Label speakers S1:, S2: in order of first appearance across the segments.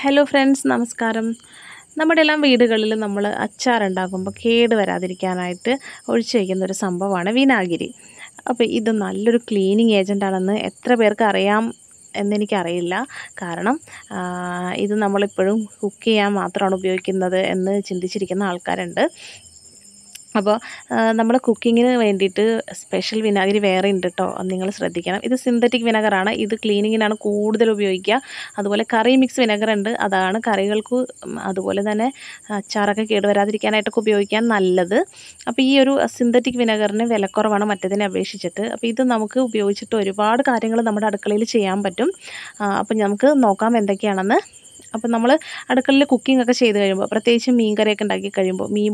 S1: hello friends നമസ്കാരം നമ്മുടെ എല്ലാം വീടുകളിൽ നമ്മൾ അച്ചാറുണ്ടാക്കുമ്പോൾ കേട് വരാതിരിക്കാനായിട്ട് ഒഴിച്ചു വയ്ക്കുന്ന ഒരു സംഭവമാണ് വിനാഗിരി അപ്പോൾ ഇത് നല്ലൊരു ക്ലീനിങ് ഏജൻറ്റാണെന്ന് എത്ര പേർക്ക് അറിയാം എന്നെനിക്കറിയില്ല കാരണം ഇത് നമ്മളിപ്പോഴും കുക്ക് ചെയ്യാൻ മാത്രമാണ് ഉപയോഗിക്കുന്നത് എന്ന് ചിന്തിച്ചിരിക്കുന്ന ആൾക്കാരുണ്ട് അപ്പോൾ നമ്മൾ കുക്കിങ്ങിന് വേണ്ടിയിട്ട് സ്പെഷ്യൽ വിനാഗിരി വേറെ ഉണ്ട് കേട്ടോ അത് നിങ്ങൾ ശ്രദ്ധിക്കണം ഇത് സിന്തറ്റിക് വിനാഗറാണ് ഇത് ക്ലീനിങ്ങിനാണ് കൂടുതൽ ഉപയോഗിക്കുക അതുപോലെ കറി മിക്സ് വിനാഗർ അതാണ് കറികൾക്ക് അതുപോലെ തന്നെ അച്ചാറൊക്കെ കേടുവരാതിരിക്കാനായിട്ടൊക്കെ ഉപയോഗിക്കാൻ നല്ലത് അപ്പോൾ ഈ ഒരു സിന്തറ്റിക് വിനാഗറിന് വിലക്കുറവാണ് മറ്റതിനെ അപേക്ഷിച്ചിട്ട് അപ്പോൾ ഇത് നമുക്ക് ഉപയോഗിച്ചിട്ട് ഒരുപാട് കാര്യങ്ങൾ നമ്മുടെ അടുക്കളയിൽ ചെയ്യാൻ പറ്റും അപ്പോൾ നമുക്ക് നോക്കാം എന്തൊക്കെയാണെന്ന് അപ്പം നമ്മൾ അടുക്കളയിൽ കുക്കിംഗ് ഒക്കെ ചെയ്ത് കഴിയുമ്പോൾ പ്രത്യേകിച്ച് മീൻ കറിയൊക്കെ ഉണ്ടാക്കി കഴിയുമ്പോൾ മീൻ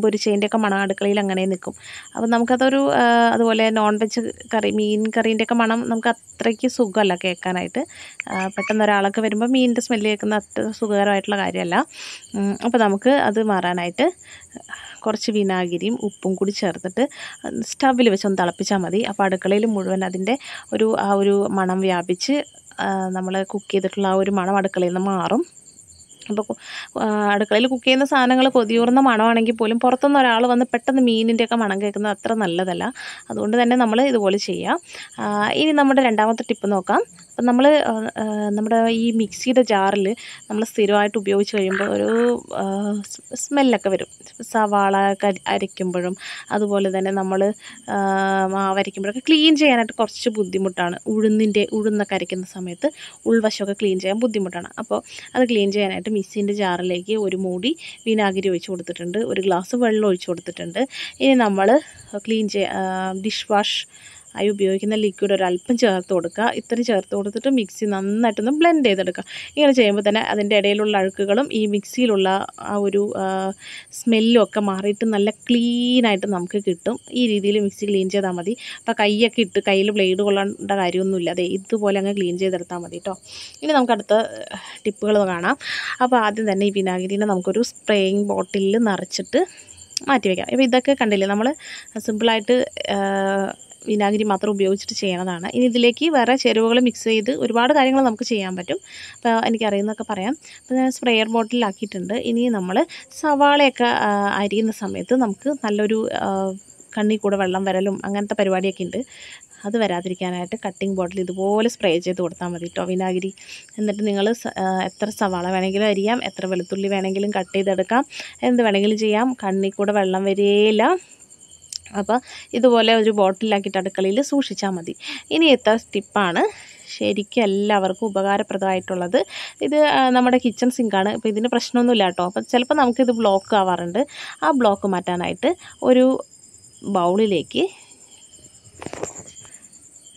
S1: ഒക്കെ മണം അടുക്കളയിൽ അങ്ങനെ നിൽക്കും അപ്പം നമുക്കതൊരു അതുപോലെ നോൺ വെജ് കറി മീൻ ഒക്കെ മണം നമുക്ക് അത്രയ്ക്ക് സുഖമല്ല കേൾക്കാനായിട്ട് പെട്ടെന്ന് ഒരാളൊക്കെ വരുമ്പോൾ മീനിൻ്റെ സ്മെല്ല് കേൾക്കുന്ന അത്ര സുഖകരമായിട്ടുള്ള കാര്യമല്ല അപ്പോൾ നമുക്ക് അത് മാറാനായിട്ട് കുറച്ച് വിനാഗിരിയും ഉപ്പും കൂടി ചേർത്തിട്ട് സ്റ്റവിൽ വെച്ചൊന്ന് തിളപ്പിച്ചാൽ മതി അപ്പോൾ അടുക്കളയിൽ മുഴുവൻ അതിൻ്റെ ഒരു ആ ഒരു മണം വ്യാപിച്ച് നമ്മൾ കുക്ക് ചെയ്തിട്ടുള്ള ആ ഒരു മണം അടുക്കളയിൽ നിന്ന് മാറും അപ്പോൾ അടുക്കളയിൽ കുക്ക് ചെയ്യുന്ന സാധനങ്ങൾ കൊതിയൂർന്ന മണമാണെങ്കിൽ പോലും പുറത്തുനിന്ന് ഒരാൾ വന്ന് പെട്ടെന്ന് മീനിൻ്റെയൊക്കെ മണം കേൾക്കുന്നത് അത്ര നല്ലതല്ല അതുകൊണ്ട് തന്നെ നമ്മൾ ഇതുപോലെ ചെയ്യാം ഇനി നമ്മുടെ രണ്ടാമത്തെ ടിപ്പ് നോക്കാം അപ്പം നമ്മൾ നമ്മുടെ ഈ മിക്സിയുടെ ജാറിൽ നമ്മൾ സ്ഥിരമായിട്ട് ഉപയോഗിച്ച് കഴിയുമ്പോൾ ഒരു സ്മെല്ലൊക്കെ വരും സവാള അരയ്ക്കുമ്പോഴും അതുപോലെ തന്നെ നമ്മൾ മാവരയ്ക്കുമ്പോഴൊക്കെ ക്ലീൻ ചെയ്യാനായിട്ട് കുറച്ച് ബുദ്ധിമുട്ടാണ് ഉഴുന്നിൻ്റെ ഉഴുന്നൊക്കെ അരയ്ക്കുന്ന സമയത്ത് ഉൾവശമൊക്കെ ക്ലീൻ ചെയ്യാൻ ബുദ്ധിമുട്ടാണ് അപ്പോൾ അത് ക്ലീൻ ചെയ്യാനായിട്ട് മിക്സിൻ്റെ ജാറിലേക്ക് ഒരു മൂടി വിനാഗിരി ഒഴിച്ച് കൊടുത്തിട്ടുണ്ട് ഒരു ഗ്ലാസ് വെള്ളം ഒഴിച്ച് കൊടുത്തിട്ടുണ്ട് ഇനി നമ്മൾ ക്ലീൻ ചെയ്യാ ഡിഷ് വാഷ് അതിൽ ഉപയോഗിക്കുന്ന ലിക്വിഡ് ഒരല്പം ചേർത്ത് കൊടുക്കുക ഇത്ര ചേർത്ത് കൊടുത്തിട്ട് മിക്സി നന്നായിട്ടൊന്ന് ബ്ലെൻഡ് ചെയ്തെടുക്കുക ഇങ്ങനെ ചെയ്യുമ്പോൾ തന്നെ അതിൻ്റെ ഇടയിലുള്ള അഴുക്കുകളും ഈ മിക്സിയിലുള്ള ആ ഒരു സ്മെല്ലും ഒക്കെ മാറിയിട്ട് നല്ല ക്ലീനായിട്ട് നമുക്ക് കിട്ടും ഈ രീതിയിൽ മിക്സി ക്ലീൻ ചെയ്താൽ മതി അപ്പോൾ കൈയൊക്കെ ഇട്ട് കയ്യിൽ ബ്ലേഡ് കൊള്ളേണ്ട കാര്യമൊന്നുമില്ല അതെ ഇതുപോലെ അങ്ങ് ക്ലീൻ ചെയ്തെടുത്താൽ മതി കേട്ടോ ഇനി നമുക്ക് അടുത്ത ടിപ്പുകൾ കാണാം അപ്പോൾ ആദ്യം തന്നെ ഈ വിനാഗിരിനെ നമുക്കൊരു സ്പ്രേയിങ് ബോട്ടിലിൽ നിറച്ചിട്ട് മാറ്റി വയ്ക്കാം അപ്പോൾ ഇതൊക്കെ കണ്ടില്ലേ നമ്മൾ സിമ്പിളായിട്ട് വിനാഗിരി മാത്രം ഉപയോഗിച്ചിട്ട് ചെയ്യണതാണ് ഇനി ഇതിലേക്ക് വേറെ ചേരുവകൾ മിക്സ് ചെയ്ത് ഒരുപാട് കാര്യങ്ങൾ നമുക്ക് ചെയ്യാൻ പറ്റും അപ്പോൾ എനിക്കറിയുന്നൊക്കെ പറയാം അപ്പോൾ ഞാൻ സ്പ്രെയർ ബോട്ടിലാക്കിയിട്ടുണ്ട് ഇനി നമ്മൾ സവാളയൊക്കെ അരിയുന്ന സമയത്ത് നമുക്ക് നല്ലൊരു കണ്ണി കൂടെ വെള്ളം വരലും അങ്ങനത്തെ പരിപാടിയൊക്കെ ഉണ്ട് അത് വരാതിരിക്കാനായിട്ട് കട്ടിംഗ് ബോട്ടിൽ ഇതുപോലെ സ്പ്രേ ചെയ്ത് കൊടുത്താൽ മതി കേട്ടോ വിനാഗിരി എന്നിട്ട് നിങ്ങൾ എത്ര സവാള വേണമെങ്കിലും അരിയാം എത്ര വെളുത്തുള്ളി വേണമെങ്കിലും കട്ട് ചെയ്തെടുക്കാം എന്ത് വേണമെങ്കിലും ചെയ്യാം കണ്ണി കൂടെ വെള്ളം വരികയില്ല അപ്പോൾ ഇതുപോലെ ഒരു ബോട്ടിലാക്കിയിട്ട് അടുക്കളയിൽ സൂക്ഷിച്ചാൽ മതി ഇനി എത്ത സ്റ്റിപ്പാണ് ശരിക്കും എല്ലാവർക്കും ഉപകാരപ്രദമായിട്ടുള്ളത് ഇത് നമ്മുടെ കിച്ചൺ സിങ്കാണ് അപ്പോൾ ഇതിന് പ്രശ്നമൊന്നുമില്ല കേട്ടോ അപ്പോൾ ചിലപ്പോൾ നമുക്കിത് ബ്ലോക്ക് ആവാറുണ്ട് ആ ബ്ലോക്ക് മാറ്റാനായിട്ട് ഒരു ബൗളിലേക്ക്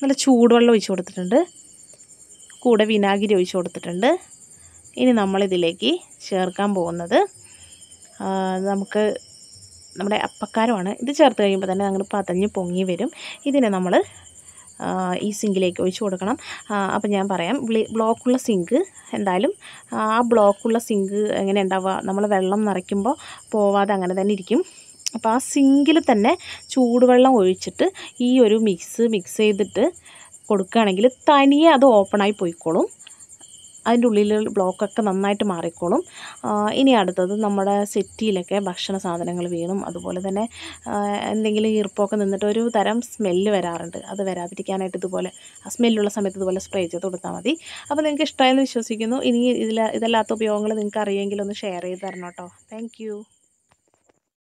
S1: നല്ല ചൂടുവെള്ളം ഒഴിച്ചു കൊടുത്തിട്ടുണ്ട് കൂടെ വിനാഗിരി ഒഴിച്ചു കൊടുത്തിട്ടുണ്ട് ഇനി നമ്മളിതിലേക്ക് ചേർക്കാൻ പോകുന്നത് നമുക്ക് നമ്മുടെ അപ്പക്കാരമാണ് ഇത് ചേർത്ത് കഴിയുമ്പോൾ തന്നെ അങ്ങനെ പതഞ്ഞ് പൊങ്ങി വരും ഇതിനെ നമ്മൾ ഈ സിങ്കിലേക്ക് ഒഴിച്ചു കൊടുക്കണം അപ്പം ഞാൻ പറയാം ബ്ലോക്കുള്ള സിങ്ക് എന്തായാലും ആ ബ്ലോക്കുള്ള സിങ്ക് എങ്ങനെ ഉണ്ടാവുക നമ്മൾ വെള്ളം നിറയ്ക്കുമ്പോൾ പോവാതെ അങ്ങനെ തന്നെ ഇരിക്കും അപ്പോൾ ആ സിങ്കിൽ തന്നെ ചൂടുവെള്ളം ഒഴിച്ചിട്ട് ഈ ഒരു മിക്സ് മിക്സ് ചെയ്തിട്ട് കൊടുക്കുകയാണെങ്കിൽ തനിയെ അത് ഓപ്പണായി പോയിക്കോളും അതിൻ്റെ ഉള്ളിൽ ബ്ലോക്കൊക്കെ നന്നായിട്ട് മാറിക്കോളും ഇനി അടുത്തത് നമ്മുടെ സെറ്റിയിലൊക്കെ ഭക്ഷണ സാധനങ്ങൾ വീണും അതുപോലെ തന്നെ എന്തെങ്കിലും ഈർപ്പമൊക്കെ നിന്നിട്ട് ഒരു തരം സ്മെല്ല് വരാറുണ്ട് അത് വരാതിരിക്കാനായിട്ട് ഇതുപോലെ ആ സ്മെല്ലുള്ള സമയത്ത് ഇതുപോലെ സ്പ്രേ ചെയ്ത് കൊടുത്താൽ മതി അപ്പോൾ നിങ്ങൾക്ക് ഇഷ്ടമായെന്ന് വിശ്വസിക്കുന്നു ഇനി ഇതിൽ ഇതല്ലാത്ത ഉപയോഗങ്ങൾ നിങ്ങൾക്ക് അറിയെങ്കിൽ ഒന്ന് ഷെയർ ചെയ്ത് തരണം കേട്ടോ താങ്ക്